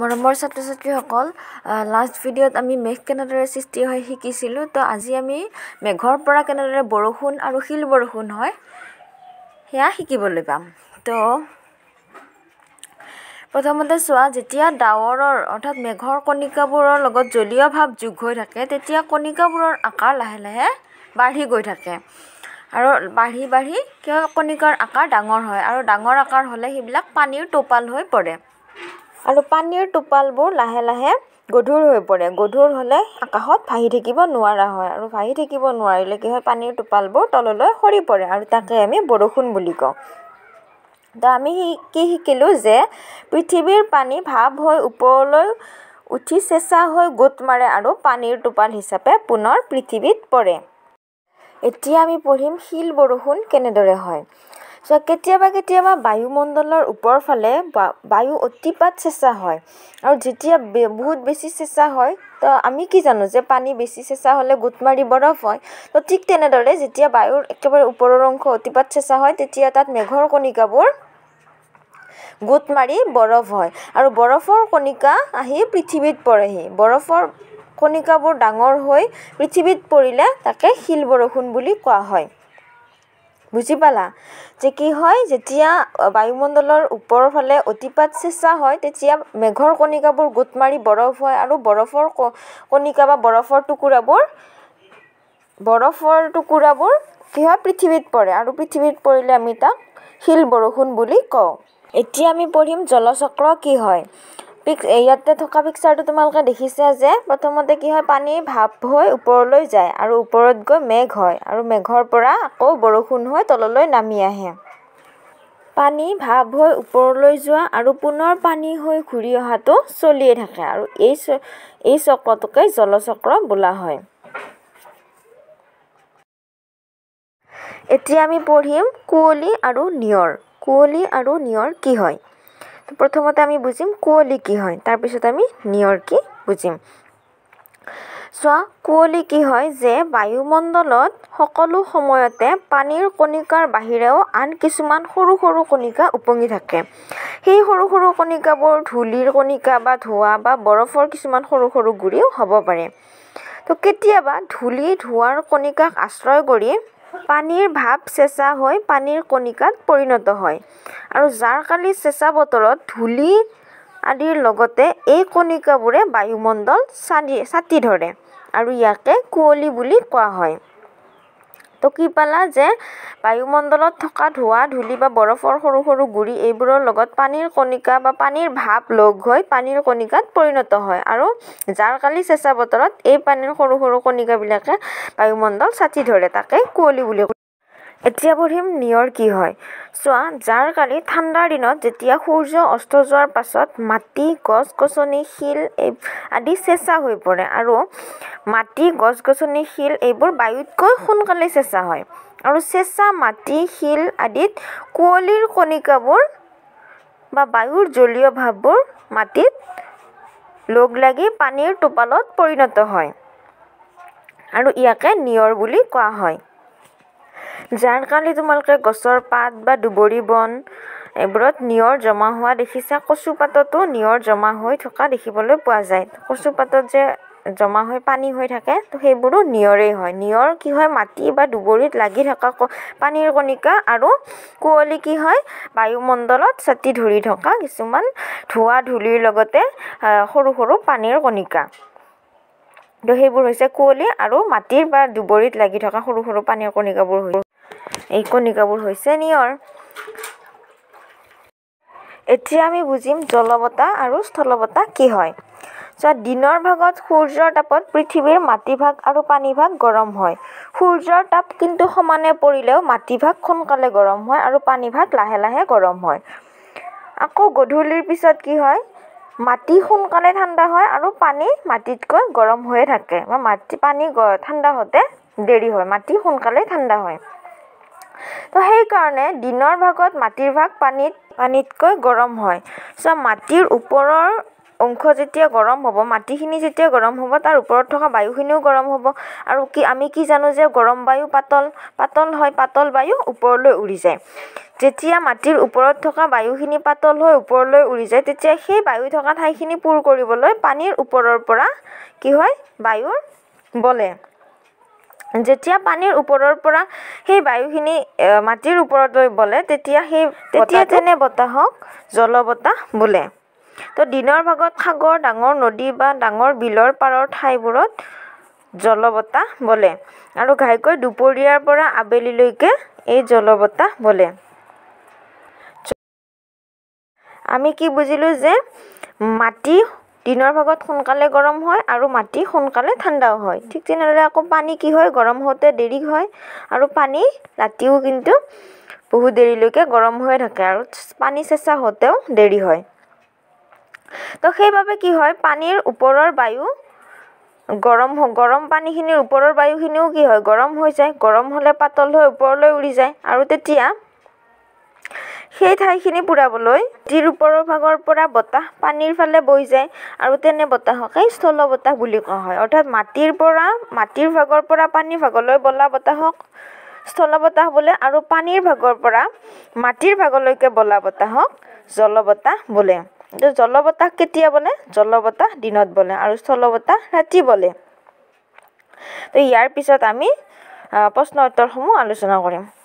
মৰমৰ ছাত্ৰ ছাত্ৰীসকল লাষ্ট ভিডিঅ'ত আমি মেঘ কেনেদৰে সৃষ্টি হয় শিকিছিলোঁ তো আজি আমি মেঘৰ পৰা কেনেদৰে বৰষুণ আৰু শিল বৰষুণ হয় সেয়া শিকিবলৈ পাম তো প্ৰথমতে চোৱা যেতিয়া ডাৱৰৰ অৰ্থাৎ মেঘৰ কণিকাবোৰৰ লগত জলীয় ভাৱ যোগ হৈ থাকে তেতিয়া কণিকাবোৰৰ আকাৰ লাহে লাহে বাঢ়ি গৈ থাকে আৰু বাঢ়ি বাঢ়ি কিয় কণিকাৰ আকাৰ ডাঙৰ হয় আৰু ডাঙৰ আকাৰ হ'লে সেইবিলাক পানীৰ টোপাল হৈ পৰে আৰু পানীৰ টোপালবোৰ লাহে লাহে গধুৰ হৈ পৰে গধুৰ হ'লে আকাশত ভাহি থাকিব নোৱাৰা হয় আৰু ভাহি থাকিব নোৱাৰিলে কি হয় পানীৰ টোপালবোৰ তললৈ সৰি পৰে আৰু তাকে আমি বৰষুণ বুলি কওঁ তো আমি সি কি শিকিলোঁ যে পৃথিৱীৰ পানী ভাৱ হৈ ওপৰলৈ উঠি চেঁচা হৈ গোট মাৰে আৰু পানীৰ টোপাল হিচাপে পুনৰ পৃথিৱীত পৰে এতিয়া আমি পঢ়িম শিল বৰষুণ কেনেদৰে হয় চ' কেতিয়াবা কেতিয়াবা বায়ুমণ্ডলৰ ওপৰ ফালে বায়ু অতিপাত চেঁচা হয় আৰু যেতিয়া বহুত বেছি চেঁচা হয় তো আমি কি জানো যে পানী বেছি চেঁচা হ'লে গোট মাৰি বৰফ হয় তো ঠিক তেনেদৰে যেতিয়া বায়ুৰ একেবাৰে ওপৰৰ অংশ অতিপাত চেঁচা হয় তেতিয়া তাত মেঘৰ কণিকাবোৰ গোট মাৰি বৰফ হয় আৰু বৰফৰ কণিকা আহি পৃথিৱীত পৰেহি বৰফৰ কণিকাবোৰ ডাঙৰ হৈ পৃথিৱীত পৰিলে তাকে শিল বৰষুণ বুলি কোৱা হয় বুজি পালা যে কি হয় যেতিয়া বায়ুমণ্ডলৰ ওপৰৰ ফালে অতিপাত চেঁচা হয় তেতিয়া মেঘৰ কণিকাবোৰ গোট মাৰি বৰফ হয় আৰু বৰফৰ কণিকা বা বৰফৰ টুকুৰাবোৰ বৰফৰ টুকুৰাবোৰ কি হয় পৃথিৱীত পৰে আৰু পৃথিৱীত পৰিলে আমি তাক শিল বৰষুণ বুলি কওঁ এতিয়া আমি পঢ়িম জলচক্ৰ কি হয় পিক ইয়াতে থকা পিকচাৰটো তোমালোকে দেখিছা যে প্ৰথমতে কি হয় পানী ভাপ হৈ ওপৰলৈ যায় আৰু ওপৰত গৈ মেঘ হয় আৰু মেঘৰ পৰা আকৌ বৰষুণ হৈ তললৈ নামি আহে পানী ভাপ হৈ ওপৰলৈ যোৱা আৰু পুনৰ পানী হৈ ঘূৰি অহাটো চলিয়ে থাকে আৰু এই চ এই চক্ৰটোকে জলচক্ৰ বোলা হয় এতিয়া আমি পঢ়িম কুঁৱলী আৰু নিয়ৰ কুঁৱলী আৰু নিয়ৰ কি হয় প্ৰথমতে আমি বুজিম কুঁৱলী কি হয় তাৰপিছত আমি নিয়ৰ কি বুজিম চোৱা কুঁৱলী কি হয় যে বায়ুমণ্ডলত সকলো সময়তে পানীৰ কণিকাৰ বাহিৰেও আন কিছুমান সৰু সৰু কণিকা উপঙি থাকে সেই সৰু সৰু কণিকাবোৰ ধূলিৰ কণিকা বা ধোঁৱা বা বৰফৰ কিছুমান সৰু সৰু গুৰিও হ'ব পাৰে তো কেতিয়াবা ধূলি ধোঁৱাৰ কণিকাক আশ্ৰয় কৰি পানীৰ ভাৱ চেঁচা হৈ পানীৰ কণিকাত পৰিণত হয় আৰু জাৰকালি চেঁচা বতৰত ধূলি আদিৰ লগতে এই কণিকাবোৰে বায়ুমণ্ডল চালি চাটি ধৰে আৰু ইয়াকে কুঁৱলী বুলি কোৱা হয় তো কি পালা যে বায়ুমণ্ডলত থকা ধোঁৱা ধূলি বা বৰফৰ সৰু সৰু গুড়ি এইবোৰৰ লগত পানীৰ কণিকা বা পানীৰ ভাৱ লগ হৈ পানীৰ কণিকাত পৰিণত হয় আৰু জাৰকালি চেঁচা বতৰত এই পানীৰ সৰু সৰু কণিকাবিলাকে বায়ুমণ্ডল চাঁচি ধৰে তাকে কুঁৱলী বুলি এতিয়া পঢ়িম নিয়ৰ কি হয় চোৱা যাৰ কালি ঠাণ্ডাৰ দিনত যেতিয়া সূৰ্য অস্ত যোৱাৰ পাছত মাটি গছ গছনি শিল এই আদি চেঁচা হৈ পৰে আৰু মাটি গছ গছনি শিল এইবোৰ বায়ুতকৈ সোনকালে চেঁচা হয় আৰু চেঁচা মাটি শিল আদিত কুঁৱলীৰ কণিকাবোৰ বা বায়ুৰ জলীয় ভাৱবোৰ মাটিত লগ লাগি পানীৰ টোপালত পৰিণত হয় আৰু ইয়াকে নিয়ৰ বুলি কোৱা হয় জাৰকালি তোমালোকে গছৰ পাত বা দুবৰি বন এইবোৰত নিয়ৰ জমা হোৱা দেখিছা কচুপাততো নিয়ৰ জমা হৈ থকা দেখিবলৈ পোৱা যায় কচুপাতত যে জমা হৈ পানী হৈ থাকে তো সেইবোৰো নিয়ৰেই হয় নিয়ৰ কি হয় মাটি বা দুবৰিত লাগি থকা পানীৰ কণিকা আৰু কুঁৱলী কি হয় বায়ুমণ্ডলত ছাতি ধৰি থকা কিছুমান ধোঁৱা ধূলিৰ লগতে সৰু সৰু পানীৰ কণিকা তো সেইবোৰ হৈছে কুঁৱলী আৰু মাটিৰ বা দুবৰিত লাগি থকা সৰু সৰু পানীৰ কণিকাবোৰ এই কণিকাবোৰ হৈছে নিয়ৰ এতিয়া আমি বুজিম জলবতা আৰু স্থলবতা কি হয় চোৱা দিনৰ ভাগত সূৰ্যৰ তাপত পৃথিৱীৰ মাটিভাগ আৰু পানীভাগ গৰম হয় সূৰ্যৰ তাপ কিন্তু সমানে পৰিলেও মাটিভাগ সোনকালে গৰম হয় আৰু পানীভাগ লাহে লাহে গৰম হয় আকৌ গধূলিৰ পিছত কি হয় মাটি সোনকালে ঠাণ্ডা হয় আৰু পানী মাটিতকৈ গৰম হৈয়ে থাকে বা মাটি পানী ঠাণ্ডা হওঁতে দেৰি হয় মাটি সোনকালে ঠাণ্ডা হয় তো সেইকাৰণে দিনৰ ভাগত মাটিৰ ভাগ পানীত পানীতকৈ গৰম হয় চ' মাটিৰ ওপৰৰ অংশ যেতিয়া গৰম হ'ব মাটিখিনি যেতিয়া গৰম হ'ব তাৰ ওপৰত থকা বায়ুখিনিও গৰম হ'ব আৰু কি আমি কি জানো যে গৰম বায়ু পাতল পাতল হয় পাতল বায়ু ওপৰলৈ উৰি যায় যেতিয়া মাটিৰ ওপৰত থকা বায়ুখিনি পাতল হৈ ওপৰলৈ উৰি যায় তেতিয়া সেই বায়ু থকা ঠাইখিনি পূৰ কৰিবলৈ পানীৰ ওপৰৰ পৰা কি হয় বায়ুৰ বলে যেতিয়া পানীৰ ওপৰৰ পৰা সেই বায়ুখিনি মাটিৰ ওপৰলৈ বলে তেতিয়া সেই তেতিয়া তেনে বতাহক জলবতাহ বোলে তো দিনৰ ভাগত সাগৰ ডাঙৰ নদী বা ডাঙৰ বিলৰ পাৰৰ ঠাইবোৰত জলবতাহ বলে আৰু ঘাইকৈ দুপৰীয়াৰ পৰা আবেলিলৈকে এই জলবতাহ বলে আমি কি বুজিলোঁ যে মাটি দিনৰ ভাগত সোনকালে গৰম হয় আৰু মাটি সোনকালে ঠাণ্ডাও হয় ঠিক তেনেদৰে আকৌ পানী কি হয় গৰম হওঁতে দেৰি হয় আৰু পানী ৰাতিও কিন্তু বহু দেৰিলৈকে গৰম হৈ থাকে আৰু পানী চেঁচা হওঁতেও দেৰি হয় তো সেইবাবে কি হয় পানীৰ ওপৰৰ বায়ু গৰম গৰম পানীখিনিৰ ওপৰৰ বায়ুখিনিও কি হয় গৰম হৈ যায় গৰম হ'লে পাতল হৈ ওপৰলৈ উৰি যায় আৰু তেতিয়া সেই ঠাইখিনি পূৰাবলৈ মাটিৰ ওপৰৰ ভাগৰ পৰা বতাহ পানীৰ ফালে বৈ যায় আৰু তেনে বতাহকেই স্থল বতাহ বুলি কোৱা হয় অৰ্থাৎ মাটিৰ পৰা মাটিৰ ভাগৰ পৰা পানীৰ ভাগলৈ বলা বতাহক স্থল বতাহ বোলে আৰু পানীৰ ভাগৰ পৰা মাটিৰ ভাগলৈকে বলা বতাহক জলবতাহ বোলে জলবতাহ কেতিয়া বোলে জলবতাহ দিনত বোলে আৰু স্থল বতাহ ৰাতি বোলে ত' ইয়াৰ পিছত আমি প্ৰশ্ন উত্তৰসমূহ আলোচনা কৰিম